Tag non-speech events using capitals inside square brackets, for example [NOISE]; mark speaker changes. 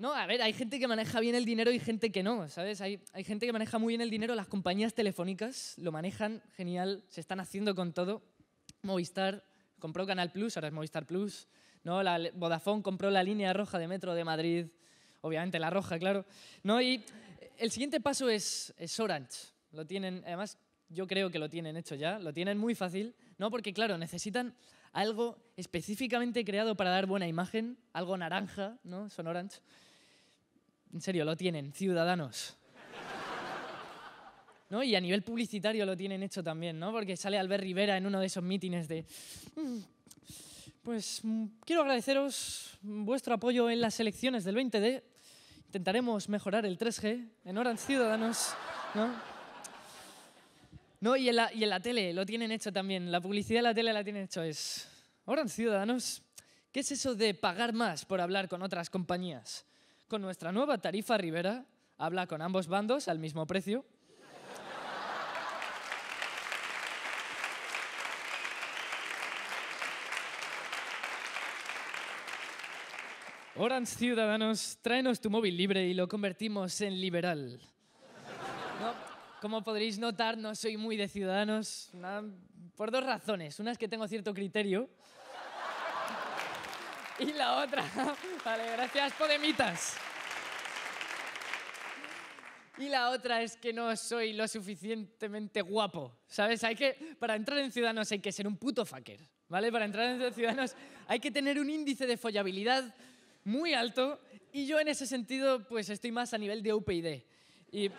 Speaker 1: No, a ver, hay gente que maneja bien el dinero y gente que no, ¿sabes? Hay, gente que maneja muy bien el dinero, las compañías telefónicas lo manejan genial, se están haciendo con todo. Movistar compró Canal Plus, ahora es Movistar Plus, ¿no? La, Vodafone compró la línea roja de metro de Madrid, obviamente la roja, claro, ¿no? Y el siguiente paso es, es Orange, lo tienen, además yo creo que lo tienen hecho ya, lo tienen muy fácil, ¿no? Porque claro, necesitan algo específicamente creado para dar buena imagen, algo naranja, ¿no? Son Orange. En serio, lo tienen, ciudadanos. ¿No? Y a nivel publicitario lo tienen hecho también, ¿no? Porque sale Albert Rivera en uno de esos mítines de... Mm, pues mm, quiero agradeceros vuestro apoyo en las elecciones del 20D. Intentaremos mejorar el 3G en Orange Ciudadanos, ¿no? No, y en, la, tele lo tienen hecho también. La publicidad de la tele la tienen hecho. Es Orange Ciudadanos. ¿Qué es eso de pagar más por hablar con otras compañías? Con nuestra nueva tarifa Rivera, habla con ambos bandos al mismo precio. Orange Ciudadanos, tráenos tu móvil libre y lo convertimos en liberal. como podréis notar, no soy muy de Ciudadanos, por dos razones. Una es que tengo cierto criterio y la otra. [LAUGHS] Vale, gracias, Podemitas. Y la otra es que no soy lo suficientemente guapo, ¿sabes? Hay que, para entrar en Ciudadanos hay que ser un puto fucker, ¿vale? Para entrar en Ciudadanos hay que tener un índice de follabilidad muy alto y yo en ese sentido pues estoy más a nivel de UPyD. Y...